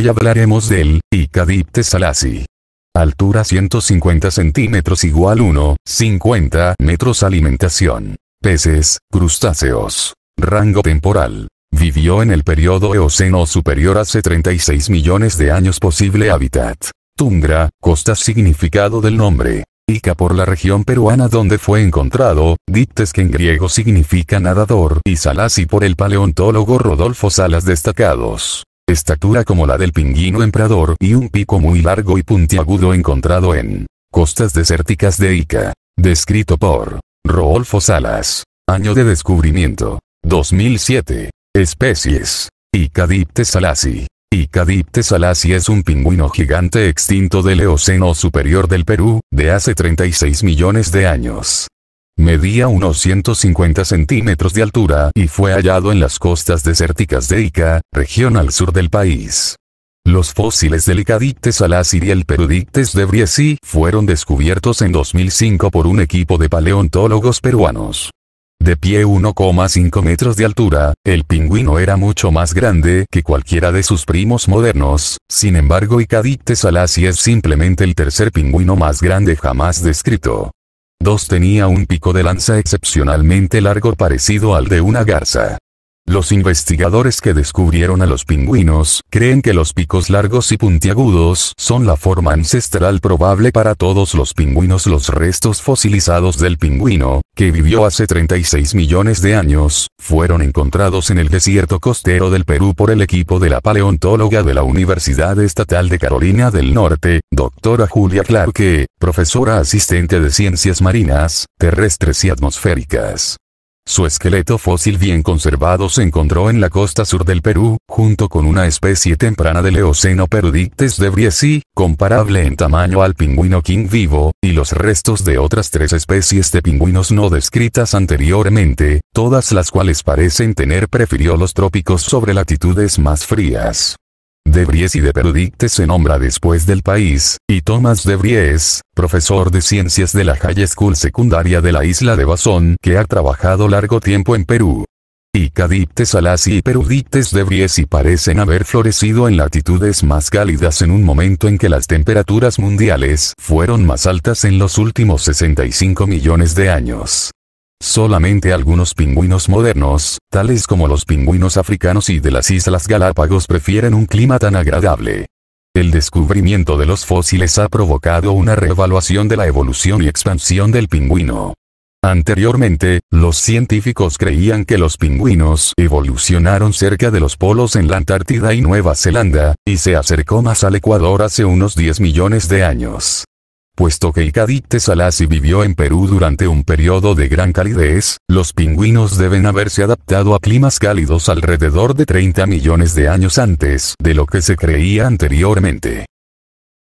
Hoy hablaremos del Diptes salasi. Altura 150 centímetros igual 1,50 metros alimentación. Peces, crustáceos. Rango temporal. Vivió en el periodo Eoceno superior hace 36 millones de años posible hábitat. Tundra, costa significado del nombre. Ica por la región peruana donde fue encontrado, diptes que en griego significa nadador y salasi por el paleontólogo Rodolfo Salas destacados estatura como la del pingüino emperador y un pico muy largo y puntiagudo encontrado en costas desérticas de Ica. Descrito por Rodolfo Salas. Año de descubrimiento. 2007. Especies. Icadipte salasi. Icadipte salasi es un pingüino gigante extinto del Eoceno superior del Perú, de hace 36 millones de años. Medía unos 150 centímetros de altura y fue hallado en las costas desérticas de Ica, región al sur del país. Los fósiles del Icadictes alasi y el Perudictes de Briesi fueron descubiertos en 2005 por un equipo de paleontólogos peruanos. De pie 1,5 metros de altura, el pingüino era mucho más grande que cualquiera de sus primos modernos, sin embargo Icadictes alasi es simplemente el tercer pingüino más grande jamás descrito. Dos tenía un pico de lanza excepcionalmente largo parecido al de una garza. Los investigadores que descubrieron a los pingüinos, creen que los picos largos y puntiagudos son la forma ancestral probable para todos los pingüinos los restos fosilizados del pingüino, que vivió hace 36 millones de años, fueron encontrados en el desierto costero del Perú por el equipo de la paleontóloga de la Universidad Estatal de Carolina del Norte, doctora Julia Clarke, profesora asistente de Ciencias Marinas, Terrestres y Atmosféricas. Su esqueleto fósil bien conservado se encontró en la costa sur del Perú, junto con una especie temprana del Eoceno Perudictes de Briesi, comparable en tamaño al pingüino king vivo, y los restos de otras tres especies de pingüinos no descritas anteriormente, todas las cuales parecen tener prefirió los trópicos sobre latitudes más frías. De Bries y de Perudicte se nombra después del país, y Thomas de Bries, profesor de ciencias de la High School secundaria de la isla de Basón que ha trabajado largo tiempo en Perú. Y cadiptes alasi y perudictes de y parecen haber florecido en latitudes más cálidas en un momento en que las temperaturas mundiales fueron más altas en los últimos 65 millones de años. Solamente algunos pingüinos modernos, tales como los pingüinos africanos y de las Islas Galápagos prefieren un clima tan agradable. El descubrimiento de los fósiles ha provocado una reevaluación de la evolución y expansión del pingüino. Anteriormente, los científicos creían que los pingüinos evolucionaron cerca de los polos en la Antártida y Nueva Zelanda, y se acercó más al Ecuador hace unos 10 millones de años. Puesto que el salasi vivió en Perú durante un periodo de gran calidez, los pingüinos deben haberse adaptado a climas cálidos alrededor de 30 millones de años antes de lo que se creía anteriormente.